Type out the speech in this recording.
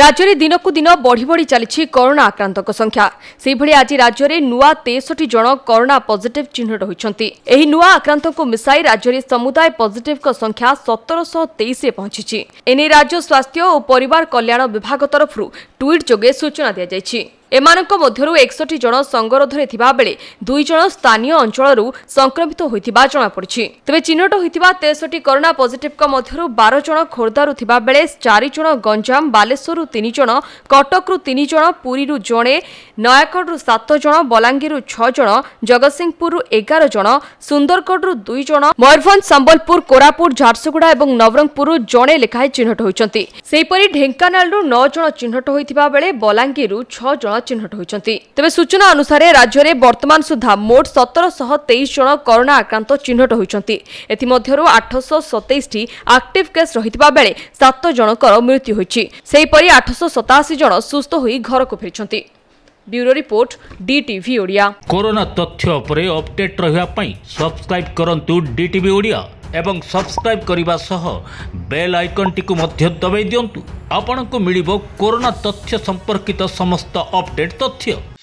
ରାଜ୍ୟରେ ଦିନକୁ ଦିନ ବଢ଼ି ବଢ଼ି ଚାଲିଛି କରୋନା ଆକ୍ରାନ୍ତଙ୍କ ସଂଖ୍ୟା ସେହିଭଳି ଆଜି ରାଜ୍ୟରେ ନୂଆ ତେଷଠି ଜଣ କରୋନା ପଜିଟିଭ୍ ଚିହ୍ନଟ ହୋଇଛନ୍ତି ଏହି ନୂଆ ଆକ୍ରାନ୍ତଙ୍କୁ ମିଶାଇ ରାଜ୍ୟରେ ସମୁଦାୟ ପଜିଟିଭ୍ଙ୍କ ସଂଖ୍ୟା ସତରଶହ ତେଇଶରେ ପହଞ୍ଚିଛି ଏନେଇ ରାଜ୍ୟ ସ୍ୱାସ୍ଥ୍ୟ ଓ ପରିବାର କଲ୍ୟାଣ ବିଭାଗ ତରଫରୁ ଟ୍ୱିଟ୍ ଯୋଗେ ସୂଚନା ଦିଆଯାଇଛି ଏମାନଙ୍କ ମଧ୍ୟରୁ ଏକଷଠି ଜଣ ସଂଗରୋଧରେ ଥିବାବେଳେ ଦୁଇ ଜଣ ସ୍ଥାନୀୟ ଅଞ୍ଚଳରୁ ସଂକ୍ରମିତ ହୋଇଥିବା ଜଣାପଡ଼ିଛି ତେବେ ଚିହ୍ନଟ ହୋଇଥିବା ତେଷଠି କରୋନା ପଜିଟିଭଙ୍କ ମଧ୍ୟରୁ ବାର ଜଣ ଖୋର୍ଦ୍ଧାରୁ ଥିବାବେଳେ ଚାରି ଜଣ ଗଞ୍ଜାମ ବାଲେଶ୍ୱରରୁ ତିନି ଜଣ କଟକରୁ ତିନି ଜଣ ପୁରୀରୁ ଜଣେ ନୟାଗଡ଼ରୁ ସାତ ଜଣ ବଲାଙ୍ଗୀରରୁ ଛଅ ଜଣ ଜଗତସିଂହପୁରରୁ ଏଗାର ଜଣ ସୁନ୍ଦରଗଡ଼ରୁ ଦୁଇ ଜଣ ମୟୂରଭଞ୍ଜ ସମ୍ବଲପୁର କୋରାପୁଟ ଝାରସୁଗୁଡ଼ା ଏବଂ ନବରଙ୍ଗପୁରରୁ ଜଣେ ଲେଖାଏଁ ଚିହ୍ନଟ ହୋଇଛନ୍ତି ସେହିପରି ଢେଙ୍କାନାଳରୁ ନଅ ଜଣ ଚିହ୍ନଟ ହୋଇଥିବା ବେଳେ ବଲାଙ୍ଗୀରରୁ ଛଅ ଜଣ ଚିହ୍ନଟ ହୋଇଛନ୍ତି ତେବେ ସୂଚନା ଅନୁସାରେ ରାଜ୍ୟରେ ବର୍ତ୍ତମାନ ସୁଦ୍ଧା ମୋଟ ସତରଶହ ତେଇଶ ଜଣ କରୋନା ଆକ୍ରାନ୍ତ ଚିହ୍ନଟ ହୋଇଛନ୍ତି ଏଥିମଧ୍ୟରୁ ଆଠଶହ ସତେଇଶଟି ଆକ୍ଟିଭ୍ କେସ୍ ରହିଥିବା ବେଳେ ସାତ ଜଣଙ୍କର ମୃତ୍ୟୁ ହୋଇଛି ସେହିପରି ଆଠଶହ ସତାଅଶୀ ଜଣ ସୁସ୍ଥ ହୋଇ ଘରକୁ ଫେରିଛନ୍ତି bureau report DTV Odia corona ତଥ୍ୟ ଉପରେ ଅପଡେଟ୍ ରହିବା ପାଇଁ ସବସ୍କ୍ରାଇବ୍ କରନ୍ତୁ ଡିଟିଭି ଓଡ଼ିଆ ଏବଂ ସବସ୍କ୍ରାଇବ୍ କରିବା ସହ ବେଲ୍ ଆଇକନ୍ଟିକୁ ମଧ୍ୟ ଦବାଇ ଦିଅନ୍ତୁ ଆପଣଙ୍କୁ ମିଳିବ କରୋନା ତଥ୍ୟ ସମ୍ପର୍କିତ ସମସ୍ତ ଅପଡ଼େଟ୍ ତଥ୍ୟ